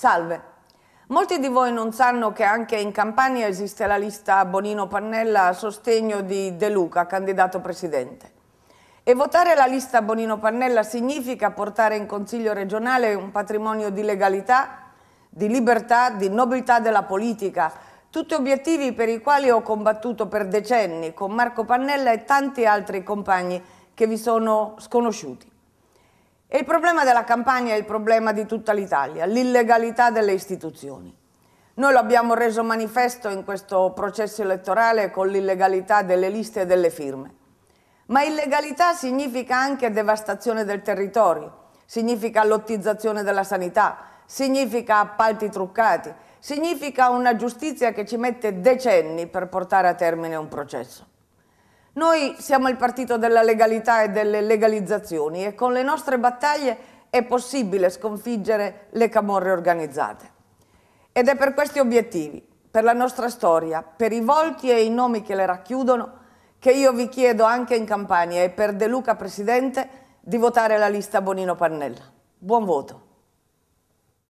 Salve. Molti di voi non sanno che anche in Campania esiste la lista Bonino Pannella a sostegno di De Luca, candidato presidente. E votare la lista Bonino Pannella significa portare in Consiglio regionale un patrimonio di legalità, di libertà, di nobiltà della politica, tutti obiettivi per i quali ho combattuto per decenni con Marco Pannella e tanti altri compagni che vi sono sconosciuti. E il problema della campagna è il problema di tutta l'Italia, l'illegalità delle istituzioni. Noi lo abbiamo reso manifesto in questo processo elettorale con l'illegalità delle liste e delle firme. Ma illegalità significa anche devastazione del territorio, significa lottizzazione della sanità, significa appalti truccati, significa una giustizia che ci mette decenni per portare a termine un processo. Noi siamo il partito della legalità e delle legalizzazioni e con le nostre battaglie è possibile sconfiggere le camorre organizzate. Ed è per questi obiettivi, per la nostra storia, per i volti e i nomi che le racchiudono, che io vi chiedo anche in Campania e per De Luca Presidente di votare la lista Bonino Pannella. Buon voto.